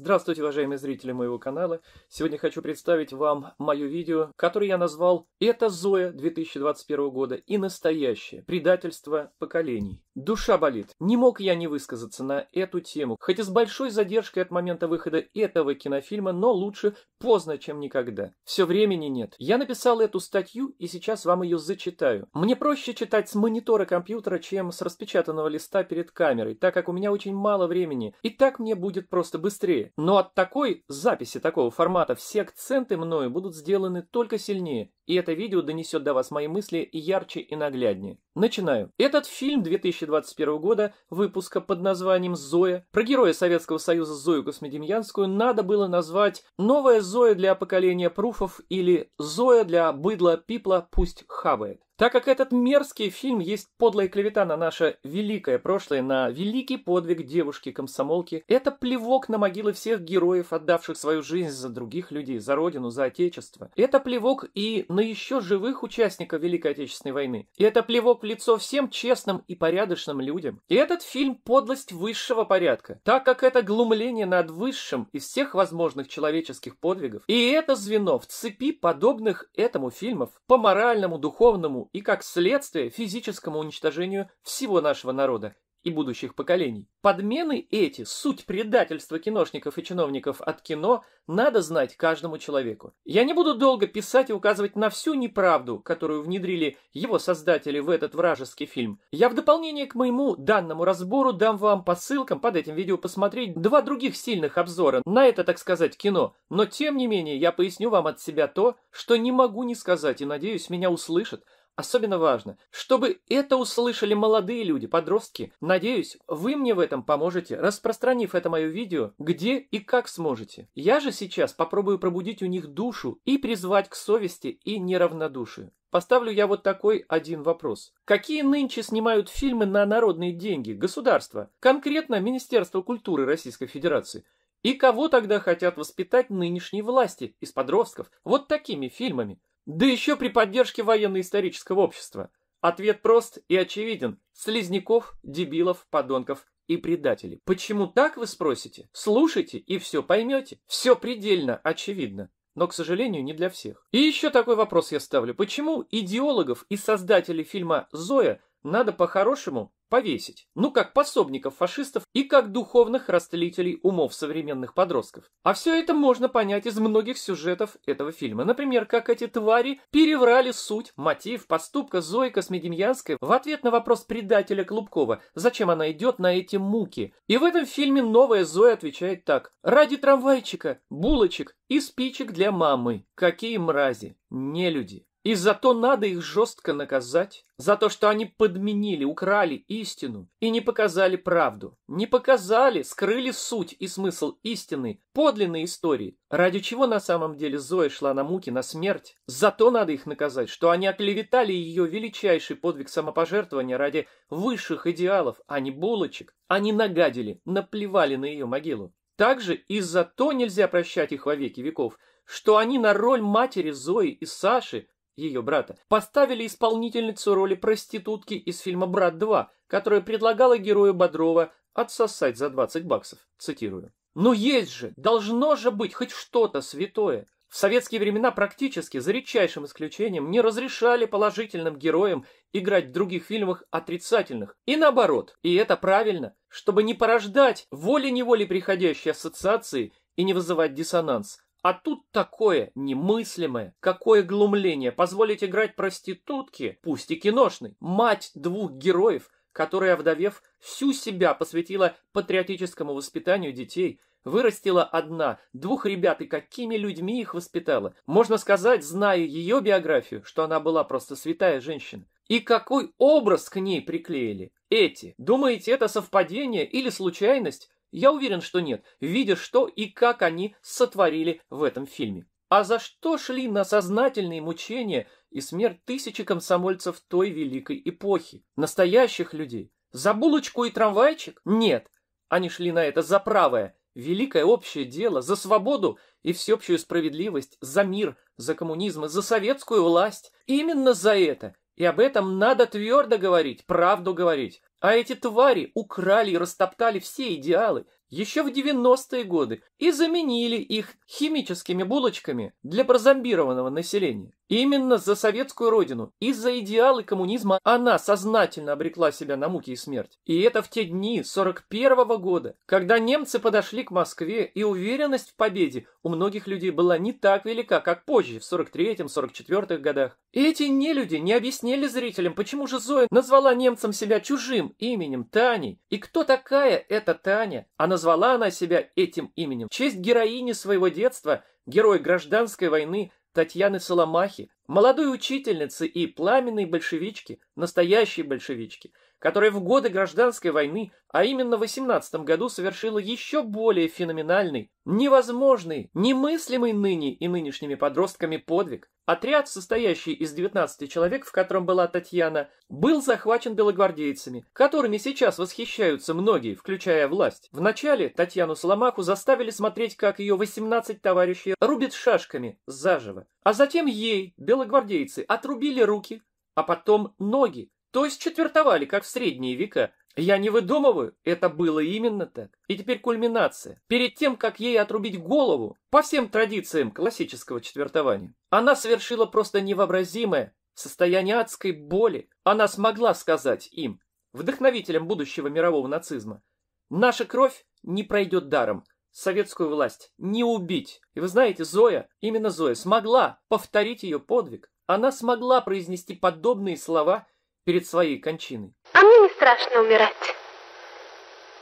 Здравствуйте, уважаемые зрители моего канала. Сегодня хочу представить вам мое видео, которое я назвал «Это Зоя 2021 года и настоящее предательство поколений». Душа болит. Не мог я не высказаться на эту тему, хоть и с большой задержкой от момента выхода этого кинофильма, но лучше поздно, чем никогда. Все времени нет. Я написал эту статью и сейчас вам ее зачитаю. Мне проще читать с монитора компьютера, чем с распечатанного листа перед камерой, так как у меня очень мало времени, и так мне будет просто быстрее но от такой записи такого формата все акценты мною будут сделаны только сильнее, и это видео донесет до вас мои мысли ярче и нагляднее. Начинаю. Этот фильм 2021 года, выпуска под названием «Зоя», про героя Советского Союза Зою Космодемьянскую надо было назвать «Новая Зоя для поколения пруфов» или «Зоя для быдла пипла пусть хавает». Так как этот мерзкий фильм есть подлая клевета на наше великое прошлое, на великий подвиг девушки-комсомолки, это плевок на могилы всех героев, отдавших свою жизнь за других людей, за родину, за отечество. Это плевок и на еще живых участников Великой Отечественной войны. И Это плевок в лицо всем честным и порядочным людям. И этот фильм – подлость высшего порядка, так как это глумление над высшим из всех возможных человеческих подвигов. И это звено в цепи подобных этому фильмов по моральному, духовному и, как следствие, физическому уничтожению всего нашего народа и будущих поколений. Подмены эти, суть предательства киношников и чиновников от кино, надо знать каждому человеку. Я не буду долго писать и указывать на всю неправду, которую внедрили его создатели в этот вражеский фильм. Я в дополнение к моему данному разбору дам вам по ссылкам под этим видео посмотреть два других сильных обзора на это, так сказать, кино. Но тем не менее, я поясню вам от себя то, что не могу не сказать и надеюсь меня услышат Особенно важно, чтобы это услышали молодые люди, подростки. Надеюсь, вы мне в этом поможете, распространив это мое видео, где и как сможете. Я же сейчас попробую пробудить у них душу и призвать к совести и неравнодушию. Поставлю я вот такой один вопрос. Какие нынче снимают фильмы на народные деньги, государства, конкретно Министерство культуры Российской Федерации? И кого тогда хотят воспитать нынешние власти из подростков вот такими фильмами? Да еще при поддержке военно-исторического общества. Ответ прост и очевиден. Слизняков, дебилов, подонков и предателей. Почему так, вы спросите? Слушайте и все поймете. Все предельно очевидно. Но, к сожалению, не для всех. И еще такой вопрос я ставлю. Почему идеологов и создателей фильма «Зоя» надо по-хорошему повесить. Ну, как пособников фашистов и как духовных растлителей умов современных подростков. А все это можно понять из многих сюжетов этого фильма. Например, как эти твари переврали суть, мотив, поступка Зои Космедемьянской в ответ на вопрос предателя Клубкова, зачем она идет на эти муки. И в этом фильме новая Зоя отвечает так. «Ради трамвайчика, булочек и спичек для мамы. Какие мрази, не люди. И зато надо их жестко наказать за то, что они подменили, украли истину и не показали правду. Не показали, скрыли суть и смысл истины, подлинной истории, ради чего на самом деле Зоя шла на муки, на смерть. Зато надо их наказать, что они оклеветали ее величайший подвиг самопожертвования ради высших идеалов, а не булочек. Они нагадили, наплевали на ее могилу. Также и зато нельзя прощать их во веки веков, что они на роль матери Зои и Саши ее брата, поставили исполнительницу роли проститутки из фильма «Брат 2», которая предлагала герою Бодрова отсосать за 20 баксов, цитирую. «Ну есть же, должно же быть хоть что-то святое!» В советские времена практически, за редчайшим исключением, не разрешали положительным героям играть в других фильмах отрицательных. И наоборот, и это правильно, чтобы не порождать волей-неволей приходящие ассоциации и не вызывать диссонанс. А тут такое немыслимое, какое глумление позволить играть проститутки, пусть и киношной, мать двух героев, которая, вдовев, всю себя посвятила патриотическому воспитанию детей, вырастила одна, двух ребят и какими людьми их воспитала. Можно сказать, зная ее биографию, что она была просто святая женщина. И какой образ к ней приклеили эти? Думаете, это совпадение или случайность? Я уверен, что нет, видя, что и как они сотворили в этом фильме. А за что шли на сознательные мучения и смерть тысячи комсомольцев той великой эпохи, настоящих людей? За булочку и трамвайчик? Нет. Они шли на это за правое, великое общее дело, за свободу и всеобщую справедливость, за мир, за коммунизм, и за советскую власть. Именно за это. И об этом надо твердо говорить, правду говорить. А эти твари украли и растоптали все идеалы еще в 90-е годы и заменили их химическими булочками для прозомбированного населения. Именно за советскую родину и за идеалы коммунизма она сознательно обрекла себя на муки и смерть. И это в те дни 41 -го года, когда немцы подошли к Москве, и уверенность в победе у многих людей была не так велика, как позже, в 43-44 годах. И эти нелюди не объяснили зрителям, почему же Зоя назвала немцам себя чужим, своим именем Таней. И кто такая эта Таня? А назвала она себя этим именем. В честь героини своего детства, герой гражданской войны Татьяны Соломахи, молодой учительницы и пламенной большевички, настоящей большевички – которая в годы гражданской войны, а именно в 18 году, совершила еще более феноменальный, невозможный, немыслимый ныне и нынешними подростками подвиг. Отряд, состоящий из 19 человек, в котором была Татьяна, был захвачен белогвардейцами, которыми сейчас восхищаются многие, включая власть. Вначале Татьяну Соломаху заставили смотреть, как ее 18 товарищей рубят шашками заживо, а затем ей, белогвардейцы, отрубили руки, а потом ноги, то есть четвертовали, как в средние века. Я не выдумываю, это было именно так. И теперь кульминация. Перед тем, как ей отрубить голову, по всем традициям классического четвертования, она совершила просто невообразимое состояние адской боли. Она смогла сказать им, вдохновителям будущего мирового нацизма, «Наша кровь не пройдет даром» советскую власть, не убить. И вы знаете, Зоя, именно Зоя, смогла повторить ее подвиг. Она смогла произнести подобные слова перед своей кончиной. А мне не страшно умирать.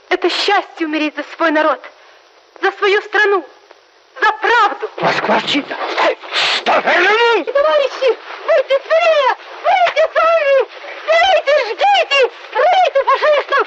Это счастье умереть за свой народ, за свою страну, за правду. Вас квартира. Что вернули? Товарищи, выйдите скорее! Выйдите сами! Бейте, жгите! Рейте фашистов!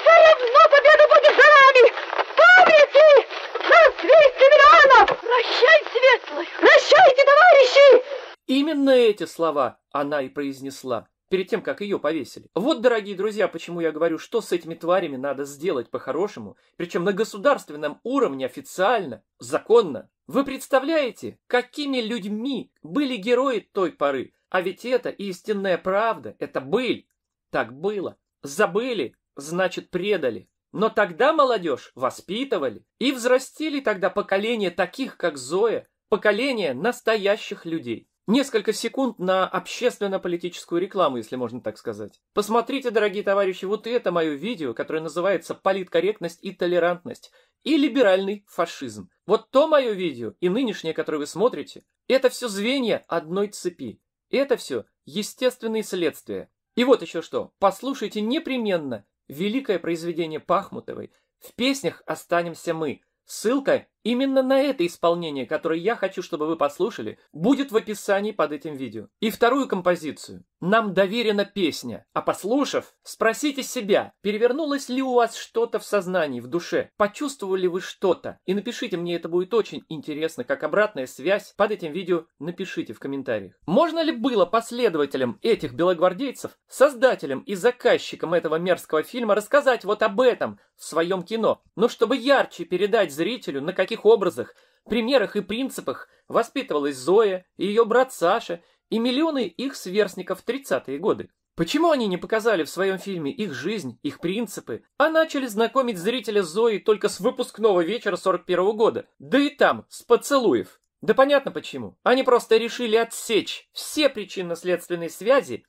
Все равно победа будет за нами! Помните! Нас 200 миллионов! Прощай, светлый! Прощайте, товарищи! Именно эти слова она и произнесла перед тем, как ее повесили. Вот, дорогие друзья, почему я говорю, что с этими тварями надо сделать по-хорошему, причем на государственном уровне официально, законно. Вы представляете, какими людьми были герои той поры? А ведь это истинная правда, это быль. Так было. Забыли, значит предали. Но тогда молодежь воспитывали и взрастили тогда поколение таких, как Зоя, поколение настоящих людей. Несколько секунд на общественно-политическую рекламу, если можно так сказать. Посмотрите, дорогие товарищи, вот это мое видео, которое называется «Политкорректность и толерантность» и «Либеральный фашизм». Вот то мое видео и нынешнее, которое вы смотрите, это все звенья одной цепи. Это все естественные следствия. И вот еще что. Послушайте непременно великое произведение Пахмутовой «В песнях останемся мы». Ссылка Именно на это исполнение, которое я хочу, чтобы вы послушали, будет в описании под этим видео. И вторую композицию. Нам доверена песня. А послушав, спросите себя, перевернулось ли у вас что-то в сознании, в душе? Почувствовали вы что-то? И напишите мне, это будет очень интересно, как обратная связь. Под этим видео напишите в комментариях. Можно ли было последователям этих белогвардейцев, создателям и заказчикам этого мерзкого фильма рассказать вот об этом в своем кино? Но чтобы ярче передать зрителю, на какие каких образах, примерах и принципах воспитывалась Зоя и ее брат Саша и миллионы их сверстников в 30-е годы. Почему они не показали в своем фильме их жизнь, их принципы, а начали знакомить зрителя Зои только с выпускного вечера 41 года? Да и там, с поцелуев. Да понятно почему. Они просто решили отсечь все причинно-следственные связи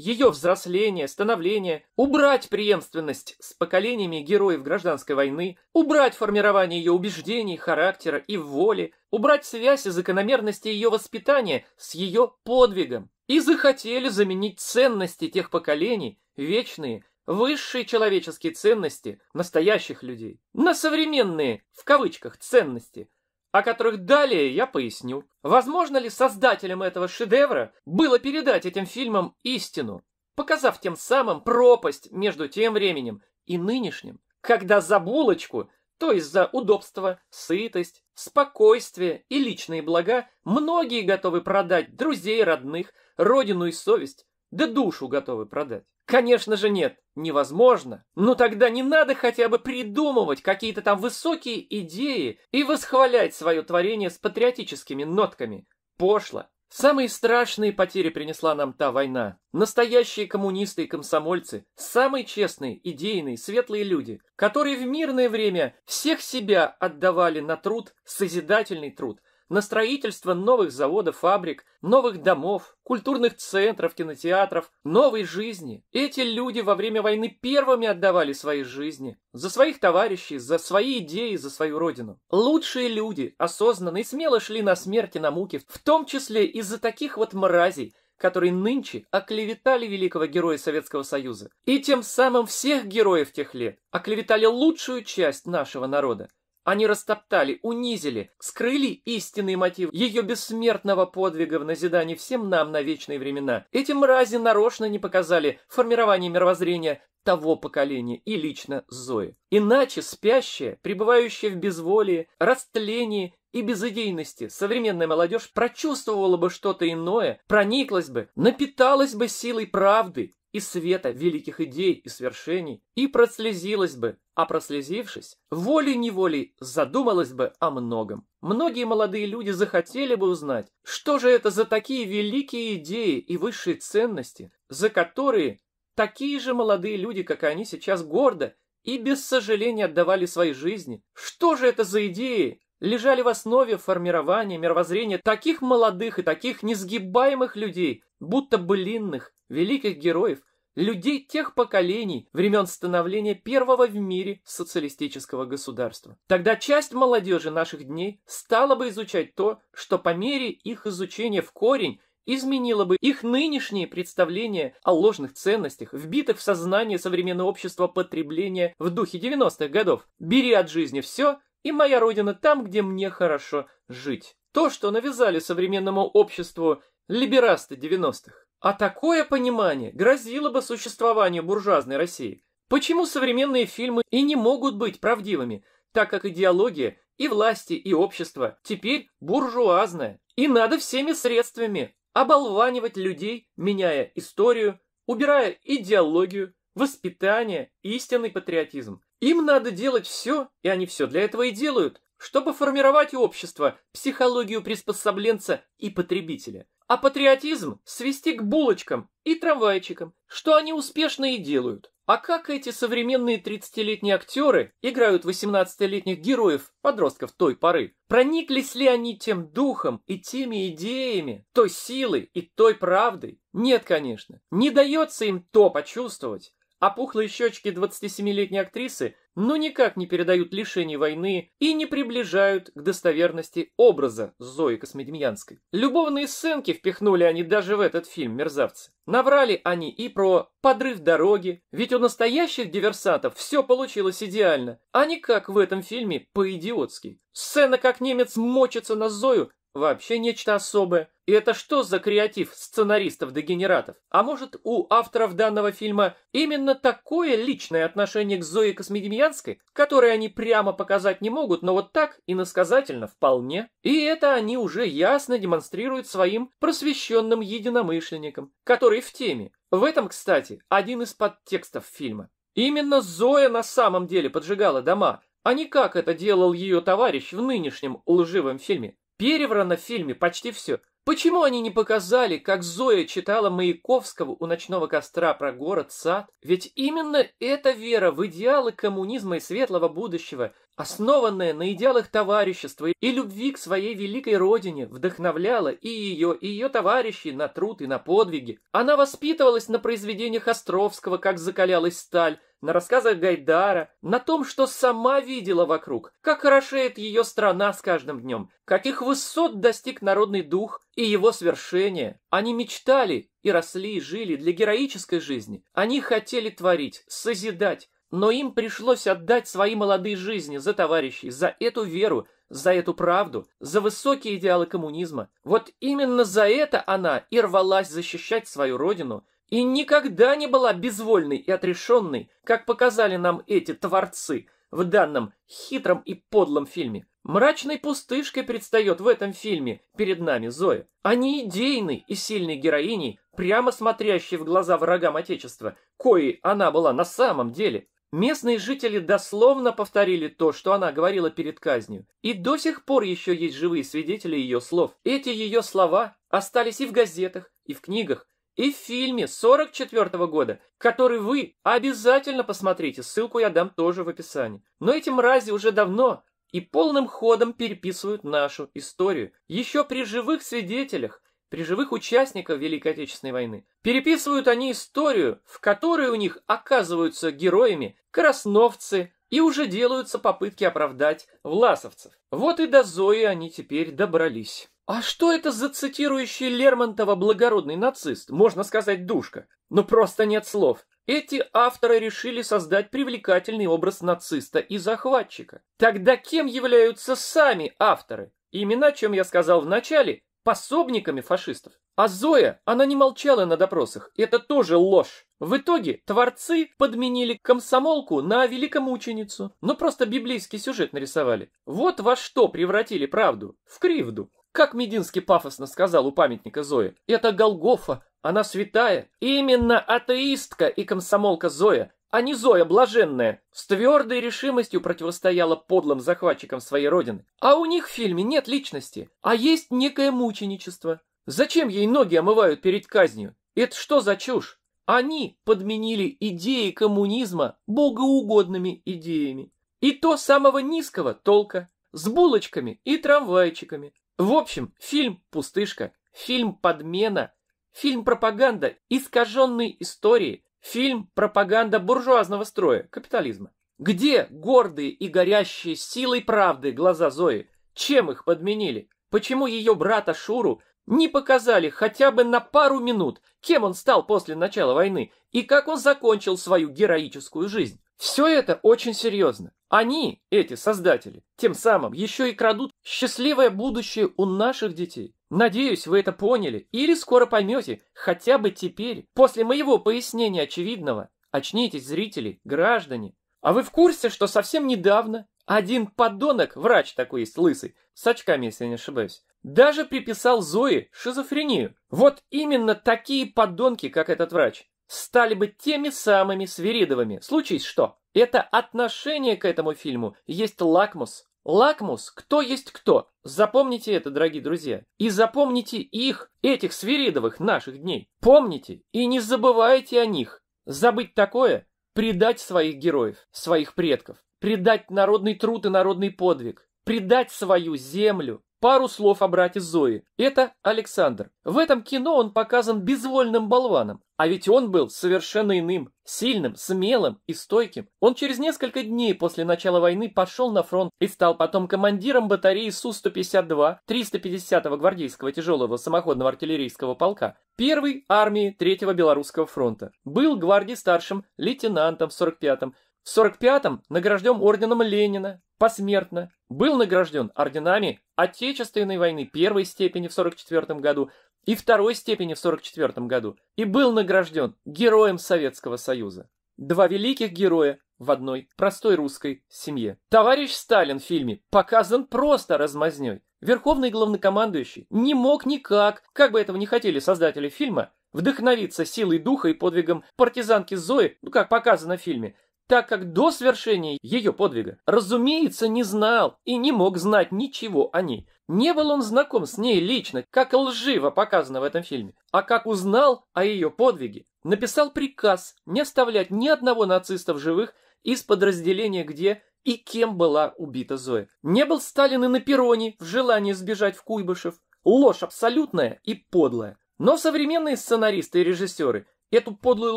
ее взросление, становление, убрать преемственность с поколениями героев гражданской войны, убрать формирование ее убеждений, характера и воли, убрать связь и закономерности ее воспитания с ее подвигом. И захотели заменить ценности тех поколений, вечные, высшие человеческие ценности настоящих людей, на современные, в кавычках, ценности – о которых далее я поясню. Возможно ли создателям этого шедевра было передать этим фильмам истину, показав тем самым пропасть между тем временем и нынешним, когда за булочку, то есть за удобство, сытость, спокойствие и личные блага, многие готовы продать друзей, родных, родину и совесть, да душу готовы продать. Конечно же нет, невозможно. Ну тогда не надо хотя бы придумывать какие-то там высокие идеи и восхвалять свое творение с патриотическими нотками. Пошло. Самые страшные потери принесла нам та война. Настоящие коммунисты и комсомольцы, самые честные, идейные, светлые люди, которые в мирное время всех себя отдавали на труд, созидательный труд – на строительство новых заводов, фабрик, новых домов, культурных центров, кинотеатров, новой жизни. Эти люди во время войны первыми отдавали свои жизни. За своих товарищей, за свои идеи, за свою родину. Лучшие люди осознанно и смело шли на смерть и на муки, в том числе из-за таких вот мразей, которые нынче оклеветали великого героя Советского Союза. И тем самым всех героев тех лет оклеветали лучшую часть нашего народа. Они растоптали, унизили, скрыли истинный мотив ее бессмертного подвига в назидании всем нам на вечные времена. Эти мрази нарочно не показали формирование мировоззрения того поколения и лично Зои. Иначе спящая, пребывающая в безволии, растлении и безыдейности современная молодежь прочувствовала бы что-то иное, прониклась бы, напиталась бы силой правды и света великих идей и свершений, и прослезилась бы, а прослезившись, волей-неволей задумалась бы о многом. Многие молодые люди захотели бы узнать, что же это за такие великие идеи и высшие ценности, за которые такие же молодые люди, как и они сейчас, гордо и без сожаления отдавали свои жизни. Что же это за идеи, лежали в основе формирования мировоззрения таких молодых и таких несгибаемых людей, будто былинных, великих героев, людей тех поколений, времен становления первого в мире социалистического государства. Тогда часть молодежи наших дней стала бы изучать то, что по мере их изучения в корень изменило бы их нынешние представления о ложных ценностях, вбитых в сознание современного общества потребления в духе 90-х годов. Бери от жизни все, и моя родина там, где мне хорошо жить. То, что навязали современному обществу либерасты 90-х. А такое понимание грозило бы существованию буржуазной России. Почему современные фильмы и не могут быть правдивыми, так как идеология и власти, и общество теперь буржуазное, И надо всеми средствами оболванивать людей, меняя историю, убирая идеологию, воспитание, истинный патриотизм. Им надо делать все, и они все для этого и делают, чтобы формировать общество, психологию приспособленца и потребителя. А патриотизм свести к булочкам и трамвайчикам, что они успешно и делают. А как эти современные 30-летние актеры играют 18-летних героев, подростков той поры? Прониклись ли они тем духом и теми идеями, той силой и той правдой? Нет, конечно. Не дается им то почувствовать, а пухлые щечки 27-летней актрисы ну никак не передают лишений войны и не приближают к достоверности образа Зои Космедемьянской. Любовные сценки впихнули они даже в этот фильм «Мерзавцы». Наврали они и про подрыв дороги, ведь у настоящих диверсантов все получилось идеально, а не как в этом фильме по-идиотски. Сцена, как немец мочится на Зою, Вообще нечто особое. И это что за креатив сценаристов-дегенератов? А может, у авторов данного фильма именно такое личное отношение к Зое Космедемьянской, которое они прямо показать не могут, но вот так и насказательно вполне? И это они уже ясно демонстрируют своим просвещенным единомышленникам, которые в теме. В этом, кстати, один из подтекстов фильма. Именно Зоя на самом деле поджигала дома, а не как это делал ее товарищ в нынешнем лживом фильме. Переврано в фильме почти все. Почему они не показали, как Зоя читала Маяковского у ночного костра про город, сад? Ведь именно эта вера в идеалы коммунизма и светлого будущего, основанная на идеалах товарищества и любви к своей великой родине, вдохновляла и ее, и ее товарищей на труд и на подвиги. Она воспитывалась на произведениях Островского, как закалялась сталь, на рассказах Гайдара, на том, что сама видела вокруг, как хорошеет ее страна с каждым днем, каких высот достиг народный дух и его свершение. Они мечтали и росли, и жили для героической жизни. Они хотели творить, созидать, но им пришлось отдать свои молодые жизни за товарищей, за эту веру, за эту правду, за высокие идеалы коммунизма. Вот именно за это она и рвалась защищать свою родину – и никогда не была безвольной и отрешенной, как показали нам эти творцы в данном хитром и подлом фильме. Мрачной пустышкой предстает в этом фильме перед нами Зоя, а не идейной и сильной героиней, прямо смотрящей в глаза врагам Отечества, коей она была на самом деле. Местные жители дословно повторили то, что она говорила перед казнью, и до сих пор еще есть живые свидетели ее слов. Эти ее слова остались и в газетах, и в книгах, и в фильме 44 года, который вы обязательно посмотрите, ссылку я дам тоже в описании. Но эти мрази уже давно и полным ходом переписывают нашу историю. Еще при живых свидетелях, при живых участниках Великой Отечественной войны. Переписывают они историю, в которой у них оказываются героями красновцы, и уже делаются попытки оправдать власовцев. Вот и до Зои они теперь добрались. А что это за цитирующий Лермонтова благородный нацист? Можно сказать, душка. Но просто нет слов. Эти авторы решили создать привлекательный образ нациста и захватчика. Тогда кем являются сами авторы? Имена, чем я сказал в начале, пособниками фашистов. А Зоя, она не молчала на допросах, это тоже ложь. В итоге творцы подменили комсомолку на великомученицу, но ну, просто библейский сюжет нарисовали. Вот во что превратили правду, в кривду. Как Мединский пафосно сказал у памятника Зои, это Голгофа, она святая. Именно атеистка и комсомолка Зоя, а не Зоя блаженная, с твердой решимостью противостояла подлым захватчикам своей родины. А у них в фильме нет личности, а есть некое мученичество. Зачем ей ноги омывают перед казнью? Это что за чушь? Они подменили идеи коммунизма богоугодными идеями. И то самого низкого толка, с булочками и трамвайчиками, в общем, фильм «Пустышка», фильм «Подмена», фильм «Пропаганда», искаженные истории, фильм «Пропаганда буржуазного строя», капитализма. Где гордые и горящие силой правды глаза Зои? Чем их подменили? Почему ее брата Шуру не показали хотя бы на пару минут, кем он стал после начала войны и как он закончил свою героическую жизнь? Все это очень серьезно. Они, эти создатели, тем самым еще и крадут счастливое будущее у наших детей. Надеюсь, вы это поняли или скоро поймете, хотя бы теперь, после моего пояснения очевидного. Очнитесь, зрители, граждане. А вы в курсе, что совсем недавно один подонок, врач такой есть, лысый, с очками, если я не ошибаюсь, даже приписал Зое шизофрению. Вот именно такие подонки, как этот врач стали бы теми самыми свиридовыми. Случись что. Это отношение к этому фильму есть лакмус. Лакмус, кто есть кто. Запомните это, дорогие друзья. И запомните их, этих свиридовых наших дней. Помните и не забывайте о них. Забыть такое – предать своих героев, своих предков. Предать народный труд и народный подвиг. Предать свою землю, Пару слов о брате Зои. Это Александр. В этом кино он показан безвольным болваном. А ведь он был совершенно иным, сильным, смелым и стойким. Он через несколько дней после начала войны пошел на фронт и стал потом командиром батареи Су-152 350-го гвардейского тяжелого самоходного артиллерийского полка, первой армии 3-го Белорусского фронта. Был гвардии старшим лейтенантом в 45-м, в 45-м награжден орденом Ленина, посмертно был награжден орденами Отечественной войны первой степени в 1944 году и второй степени в 1944 году и был награжден Героем Советского Союза. Два великих героя в одной простой русской семье. Товарищ Сталин в фильме показан просто размазней. Верховный главнокомандующий не мог никак, как бы этого не хотели создатели фильма, вдохновиться силой духа и подвигом партизанки Зои, ну как показано в фильме, так как до свершения ее подвига, разумеется, не знал и не мог знать ничего о ней. Не был он знаком с ней лично, как лживо показано в этом фильме, а как узнал о ее подвиге, написал приказ не оставлять ни одного нациста в живых из подразделения, где и кем была убита Зоя. Не был Сталин и на перроне в желании сбежать в Куйбышев. Ложь абсолютная и подлая. Но современные сценаристы и режиссеры эту подлую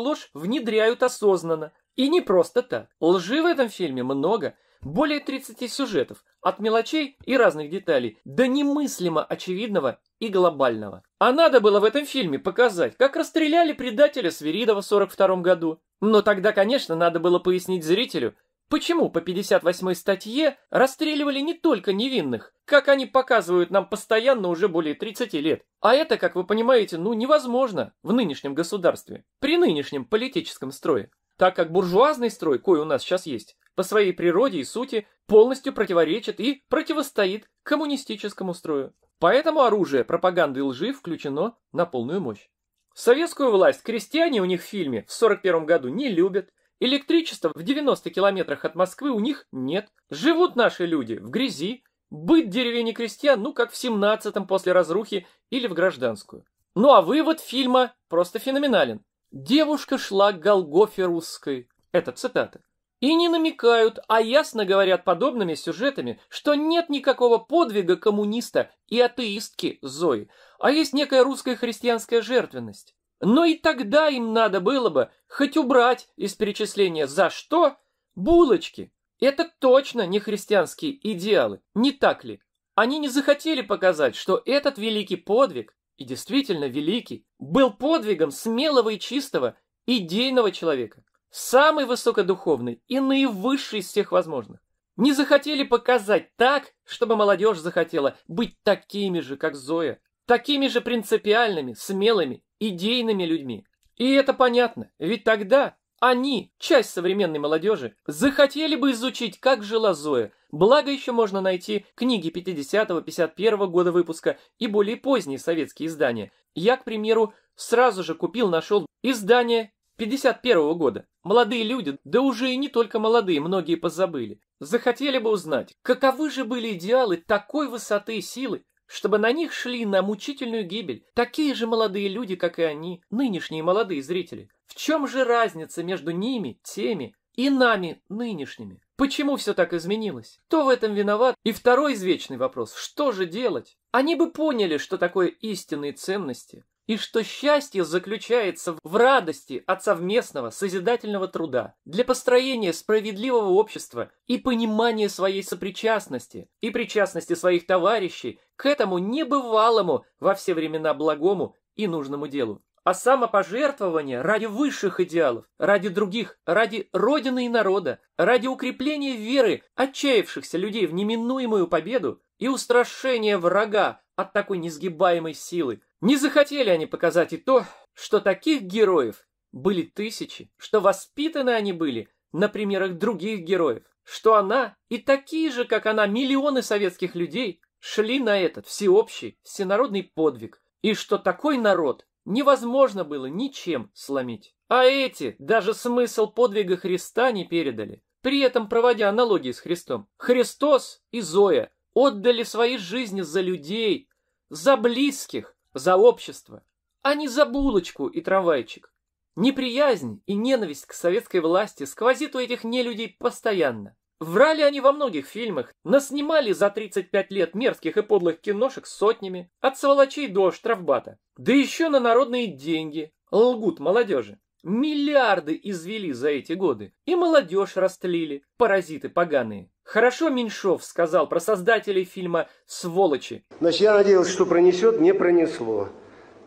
ложь внедряют осознанно, и не просто так. Лжи в этом фильме много, более 30 сюжетов, от мелочей и разных деталей, до немыслимо очевидного и глобального. А надо было в этом фильме показать, как расстреляли предателя Свиридова в 42 году. Но тогда, конечно, надо было пояснить зрителю, почему по 58 статье расстреливали не только невинных, как они показывают нам постоянно уже более 30 лет. А это, как вы понимаете, ну невозможно в нынешнем государстве, при нынешнем политическом строе так как буржуазный строй, кой у нас сейчас есть, по своей природе и сути полностью противоречит и противостоит коммунистическому строю. Поэтому оружие пропаганды и лжи включено на полную мощь. Советскую власть крестьяне у них в фильме в 41 году не любят, электричества в 90 километрах от Москвы у них нет, живут наши люди в грязи, быт деревень крестьян, ну как в 17-м после разрухи или в гражданскую. Ну а вывод фильма просто феноменален. Девушка шла к Голгофе русской. Это цитата. И не намекают, а ясно говорят подобными сюжетами, что нет никакого подвига коммуниста и атеистки Зои, а есть некая русская христианская жертвенность. Но и тогда им надо было бы хоть убрать из перечисления «за что» булочки. Это точно не христианские идеалы, не так ли? Они не захотели показать, что этот великий подвиг и действительно великий, был подвигом смелого и чистого, идейного человека, самый высокодуховный и наивысший из всех возможных. Не захотели показать так, чтобы молодежь захотела быть такими же, как Зоя, такими же принципиальными, смелыми, идейными людьми. И это понятно, ведь тогда, они, часть современной молодежи, захотели бы изучить, как жила Зоя. Благо еще можно найти книги 50-51 года выпуска и более поздние советские издания. Я, к примеру, сразу же купил-нашел издание 51 года. Молодые люди, да уже и не только молодые, многие позабыли. Захотели бы узнать, каковы же были идеалы такой высоты и силы, чтобы на них шли на мучительную гибель такие же молодые люди, как и они, нынешние молодые зрители. В чем же разница между ними, теми, и нами, нынешними? Почему все так изменилось? Кто в этом виноват? И второй извечный вопрос – что же делать? Они бы поняли, что такое истинные ценности, и что счастье заключается в радости от совместного созидательного труда для построения справедливого общества и понимания своей сопричастности и причастности своих товарищей к этому небывалому во все времена благому и нужному делу. А самопожертвование ради высших идеалов, ради других, ради Родины и народа, ради укрепления веры отчаявшихся людей в неминуемую победу и устрашения врага от такой несгибаемой силы, не захотели они показать и то, что таких героев были тысячи, что воспитаны они были на примерах других героев, что она и такие же, как она, миллионы советских людей шли на этот всеобщий, всенародный подвиг, и что такой народ невозможно было ничем сломить. А эти даже смысл подвига Христа не передали, при этом проводя аналогии с Христом. Христос и Зоя отдали свои жизни за людей, за близких, за общество, а не за булочку и трамвайчик. Неприязнь и ненависть к советской власти сквозит у этих нелюдей постоянно. Врали они во многих фильмах, наснимали за 35 лет мерзких и подлых киношек сотнями, от сволочей до штрафбата. Да еще на народные деньги лгут молодежи. Миллиарды извели за эти годы, и молодежь растлили, паразиты поганые. Хорошо Меньшов сказал про создателей фильма «Сволочи». Значит, я надеялся, что пронесет, не пронесло.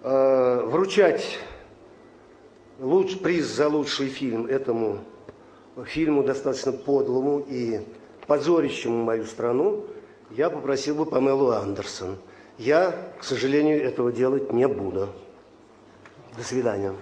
Э, вручать луч, приз за лучший фильм этому фильму достаточно подлому и позорящему мою страну, я попросил бы Памелу Андерсон. Я, к сожалению, этого делать не буду. До свидания.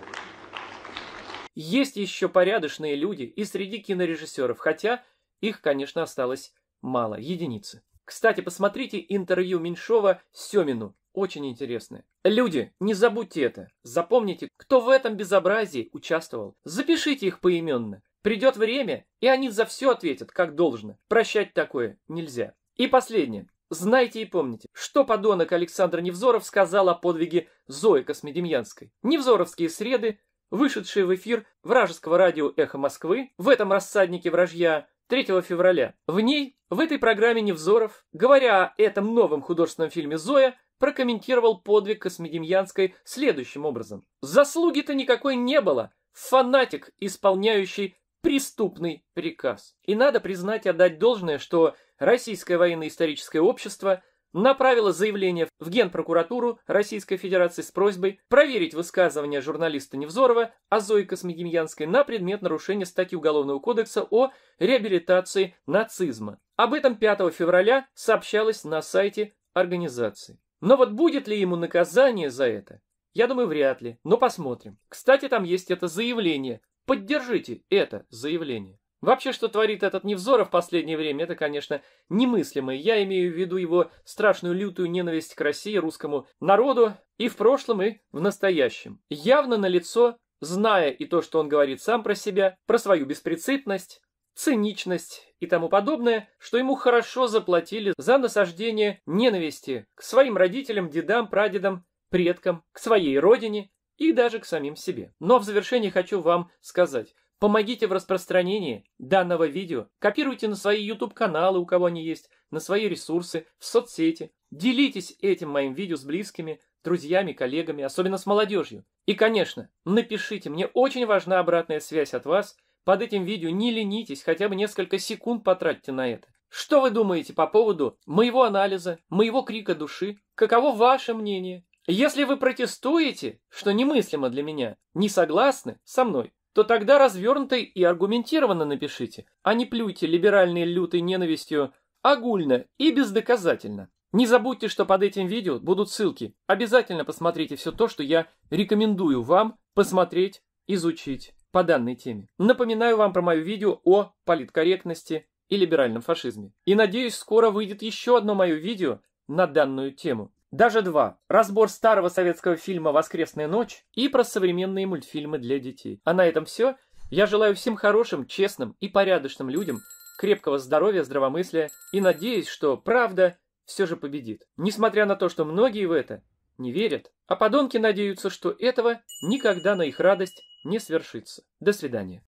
Есть еще порядочные люди и среди кинорежиссеров, хотя их, конечно, осталось мало, единицы. Кстати, посмотрите интервью Меньшова Семину, очень интересное. Люди, не забудьте это. Запомните, кто в этом безобразии участвовал. Запишите их поименно. Придет время, и они за все ответят, как должно. Прощать такое нельзя. И последнее. Знайте и помните, что подонок Александр Невзоров сказал о подвиге Зои Космедемьянской. Невзоровские среды, вышедшие в эфир вражеского радио «Эхо Москвы», в этом рассаднике вражья 3 февраля. В ней, в этой программе Невзоров, говоря о этом новом художественном фильме «Зоя», прокомментировал подвиг Космедемьянской следующим образом. «Заслуги-то никакой не было. Фанатик, исполняющий преступный приказ». И надо признать и отдать должное, что Российское военно-историческое общество – направила заявление в Генпрокуратуру Российской Федерации с просьбой проверить высказывания журналиста Невзорова о Зое Космогемьянской на предмет нарушения статьи Уголовного кодекса о реабилитации нацизма. Об этом 5 февраля сообщалось на сайте организации. Но вот будет ли ему наказание за это? Я думаю, вряд ли, но посмотрим. Кстати, там есть это заявление. Поддержите это заявление. Вообще, что творит этот Невзоров в последнее время, это, конечно, немыслимо. Я имею в виду его страшную лютую ненависть к России, русскому народу и в прошлом, и в настоящем. Явно налицо, зная и то, что он говорит сам про себя, про свою беспрецепность, циничность и тому подобное, что ему хорошо заплатили за насаждение ненависти к своим родителям, дедам, прадедам, предкам, к своей родине и даже к самим себе. Но в завершении хочу вам сказать – Помогите в распространении данного видео, копируйте на свои YouTube-каналы, у кого они есть, на свои ресурсы, в соцсети. Делитесь этим моим видео с близкими, друзьями, коллегами, особенно с молодежью. И, конечно, напишите, мне очень важна обратная связь от вас. Под этим видео не ленитесь, хотя бы несколько секунд потратьте на это. Что вы думаете по поводу моего анализа, моего крика души? Каково ваше мнение? Если вы протестуете, что немыслимо для меня, не согласны со мной, то тогда развернутой и аргументированно напишите, а не плюйте либеральной лютой ненавистью огульно и бездоказательно. Не забудьте, что под этим видео будут ссылки. Обязательно посмотрите все то, что я рекомендую вам посмотреть, изучить по данной теме. Напоминаю вам про мое видео о политкорректности и либеральном фашизме. И надеюсь, скоро выйдет еще одно мое видео на данную тему. Даже два. Разбор старого советского фильма «Воскресная ночь» и про современные мультфильмы для детей. А на этом все. Я желаю всем хорошим, честным и порядочным людям крепкого здоровья, здравомыслия и надеюсь, что правда все же победит. Несмотря на то, что многие в это не верят, а подонки надеются, что этого никогда на их радость не свершится. До свидания.